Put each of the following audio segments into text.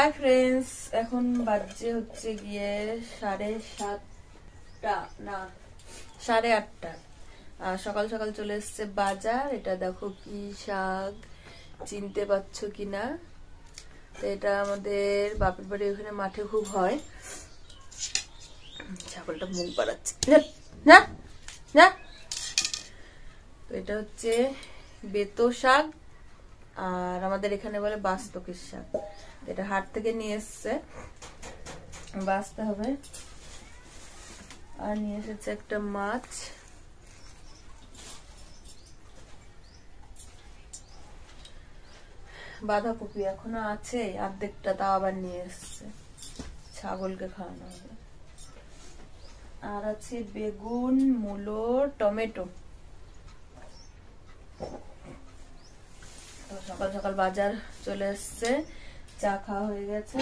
hi friends এখন বাজে হচ্ছে গিয়ে সাড়ে সাতটা না সাড়ে আটটা আর সকাল সকাল চলে এসছে বাজার এটা দেখো কি শাক চিনতে পারছো কি না তো এটা আমাদের বাপের বাড়ি ওখানে মাঠে খুব হয় ছাগলটা মুখ বাড়াচ্ছে না না তো এটা হচ্ছে বেতো শাক আর আমাদের এখানে বলে বাস্তকের শাক এটা হাট থেকে নিয়ে এসছে বাঁচতে হবে আর নিয়ে এসেছে একটা মাছ বাঁধাকপি এখনো আছে অর্ধেকটা তা আবার নিয়ে এসছে ছাগলকে খাওয়ানো হবে আর আছে বেগুন মূলো টমেটো সকাল সকাল বাজার চলে এসছে চা খাওয়া হয়ে গেছে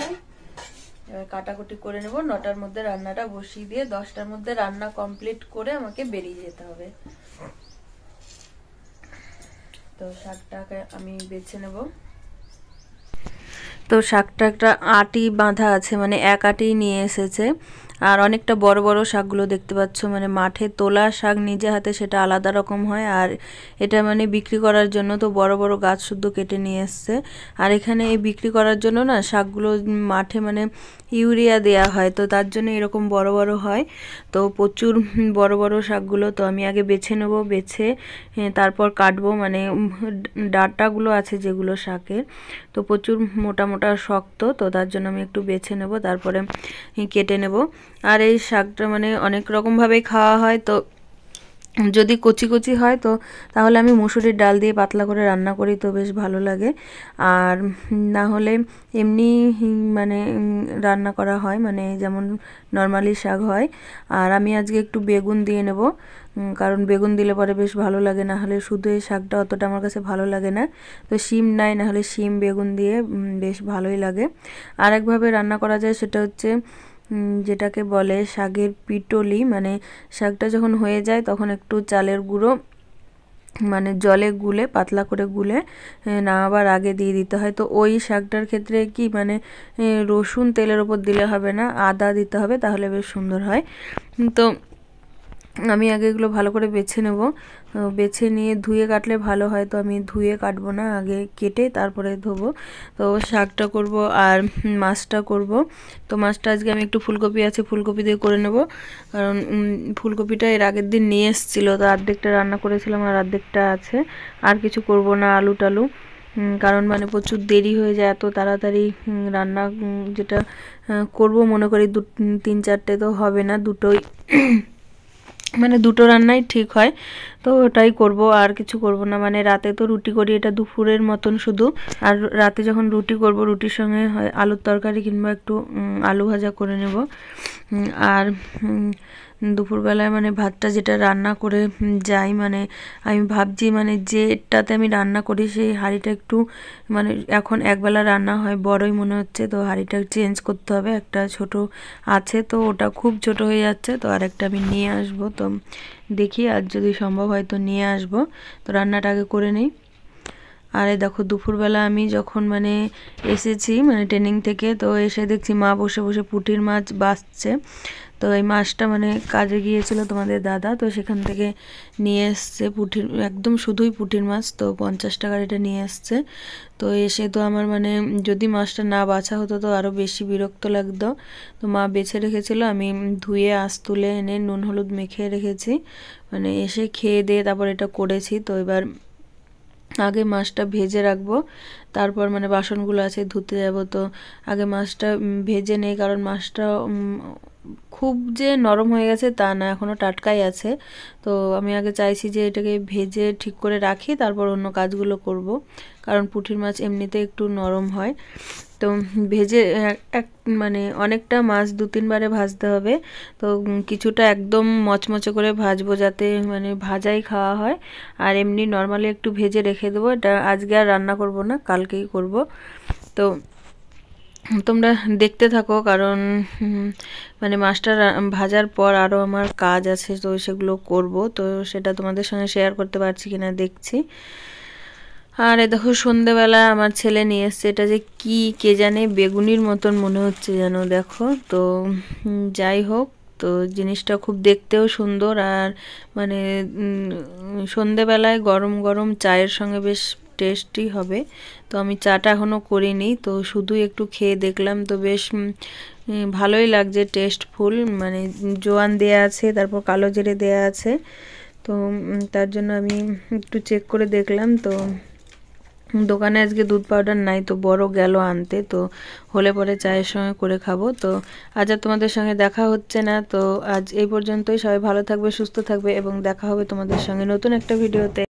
এবার কাটাকুটি করে নেব নটার মধ্যে রান্নাটা বসিয়ে দিয়ে দশটার মধ্যে রান্না কমপ্লিট করে আমাকে বেরিয়ে যেতে হবে তো শাকটাকে আমি বেছে নেব তো শাকটা একটা আটি বাঁধা আছে মানে এক আটি নিয়ে এসেছে আর অনেকটা বড় বড় শাকগুলো দেখতে পাচ্ছ মানে মাঠে তোলা শাক নিজে হাতে সেটা আলাদা রকম হয় আর এটা মানে বিক্রি করার জন্য তো বড় বড় গাছ শুদ্ধ কেটে নিয়ে এসছে আর এখানে এই বিক্রি করার জন্য না শাকগুলো মাঠে মানে ইউরিয়া দেয়া হয় তো তার জন্য এরকম বড় বড় হয় তো প্রচুর বড় বড় শাকগুলো তো আমি আগে বেছে নেব বেছে তারপর কাটবো মানে ডাটাগুলো আছে যেগুলো শাকের তো প্রচুর মোটা মোটা শক্ত তো তার জন্য আমি একটু বেছে নেব তারপরে কেটে নেব আর এই শাকটা মানে অনেক রকমভাবেই খাওয়া হয় তো যদি কচি কচি হয় তো তাহলে আমি মুসুরির ডাল দিয়ে পাতলা করে রান্না করি তো বেশ ভালো লাগে আর না হলে এমনি মানে রান্না করা হয় মানে যেমন নর্মালি শাক হয় আর আমি আজকে একটু বেগুন দিয়ে নেব কারণ বেগুন দিলে পরে বেশ ভালো লাগে না হলে শুধু এই শাকটা অতটা আমার কাছে ভালো লাগে না তো শিম নাই না হলে শিম বেগুন দিয়ে বেশ ভালোই লাগে আর একভাবে রান্না করা যায় সেটা হচ্ছে যেটাকে বলে শাকের পিটলি মানে শাকটা যখন হয়ে যায় তখন একটু চালের গুঁড়ো মানে জলে গুলে পাতলা করে গুলে নামাবার আগে দিয়ে দিতে হয় তো ওই শাকটার ক্ষেত্রে কি মানে রসুন তেলের ওপর দিলে হবে না আদা দিতে হবে তাহলে বেশ সুন্দর হয় তো আমি আগে এগুলো ভালো করে বেছে নেব বেছে নিয়ে ধুয়ে কাটলে ভালো হয় তো আমি ধুয়ে কাটবো না আগে কেটে তারপরে ধোবো তো শাকটা করব আর মাছটা করব তো মাছটা আজকে আমি একটু ফুলকপি আছে ফুলকপি দিয়ে করে নেব কারণ ফুলকপিটা এর আগের দিন নিয়ে এসেছিলো তো আর্ধেকটা রান্না করেছিলাম আর অর্ধেকটা আছে আর কিছু করব না আলু টালু কারণ মানে প্রচুর দেরি হয়ে যায় এত তাড়াতাড়ি রান্না যেটা করব মনে করি দু তিন চারটে তো হবে না দুটোই মানে দুটো রান্নাই ঠিক হয় তো ওটাই করব আর কিছু করব না মানে রাতে তো রুটি করি এটা দুপুরের মতন শুধু আর রাতে যখন রুটি করব রুটির সঙ্গে হয় আলুর তরকারি কিংবা একটু আলু ভাজা করে নেব আর দুপুরবেলায় মানে ভাতটা যেটা রান্না করে যাই মানে আমি ভাবছি মানে যেটাতে আমি রান্না করি সেই হাঁড়িটা একটু মানে এখন একবেলা রান্না হয় বড়ই মনে হচ্ছে তো হাঁড়িটা চেঞ্জ করতে হবে একটা ছোট আছে তো ওটা খুব ছোট হয়ে যাচ্ছে তো আরেকটা আমি নিয়ে আসব তো দেখি আর যদি সম্ভব হয় তো নিয়ে আসব তো রান্নাটা আগে করে নিই আরে দেখো দুপুরবেলা আমি যখন মানে এসেছি মানে ট্রেনিং থেকে তো এসে দেখছি মা বসে বসে পুটির মাছ বাঁচছে তো এই মাছটা মানে কাজে গিয়েছিল তোমাদের দাদা তো সেখান থেকে নিয়ে এসছে পুঠির একদম শুধুই পুঁটির মাছ তো পঞ্চাশ টাকার এটা নিয়ে এসছে তো এসে তো আমার মানে যদি মাছটা না বাছা হতো তো আরও বেশি বিরক্ত লাগতো তো মা বেছে রেখেছিল আমি ধুয়ে আস তুলে এনে নুন হলুদ মেখে রেখেছি মানে এসে খেয়ে দিয়ে তারপর এটা করেছি তো এবার আগে মাছটা ভেজে রাখবো তারপর মানে বাসনগুলো আছে ধুতে যাব তো আগে মাছটা ভেজে নেই কারণ মাছটা খুব যে নরম হয়ে গেছে তা না এখনও টাটকাই আছে তো আমি আগে চাইছি যে এটাকে ভেজে ঠিক করে রাখি তারপর অন্য কাজগুলো করব কারণ পুঁটির মাছ এমনিতে একটু নরম হয় তো ভেজে এক মানে অনেকটা মাছ দু তিনবারে ভাজতে হবে তো কিছুটা একদম মচমচে করে ভাজবো যাতে মানে ভাজাই খাওয়া হয় আর এমনি নর্মালি একটু ভেজে রেখে দেবো এটা আজকে আর রান্না করব না কালকেই করব তো তোমরা দেখতে থাকো কারণ মানে মাস্টার ভাজার পর আরও আমার কাজ আছে তো সেগুলো করব তো সেটা তোমাদের সঙ্গে শেয়ার করতে পারছি কিনা দেখছি আর এ দেখো সন্ধেবেলা আমার ছেলে নিয়ে এসছে এটা যে কি কে জানে বেগুনির মতন মনে হচ্ছে যেন দেখো তো যাই হোক তো জিনিসটা খুব দেখতেও সুন্দর আর মানে সন্ধেবেলায় গরম গরম চায়ের সঙ্গে বেশ টেস্টি হবে তো আমি চাটা এখনও করিনি তো শুধু একটু খেয়ে দেখলাম তো বেশ ভালোই লাগছে টেস্টফুল মানে জোয়ান দেয়া আছে তারপর কালো জিরে দেয়া আছে তো তার জন্য আমি একটু চেক করে দেখলাম তো দোকানে আজকে দুধ পাউডার নাই তো বড় গেল আনতে তো হলে পরে চায়ের সঙ্গে করে খাবো তো আজ আর তোমাদের সঙ্গে দেখা হচ্ছে না তো আজ এই পর্যন্তই সবাই ভালো থাকবে সুস্থ থাকবে এবং দেখা হবে তোমাদের সঙ্গে নতুন একটা ভিডিওতে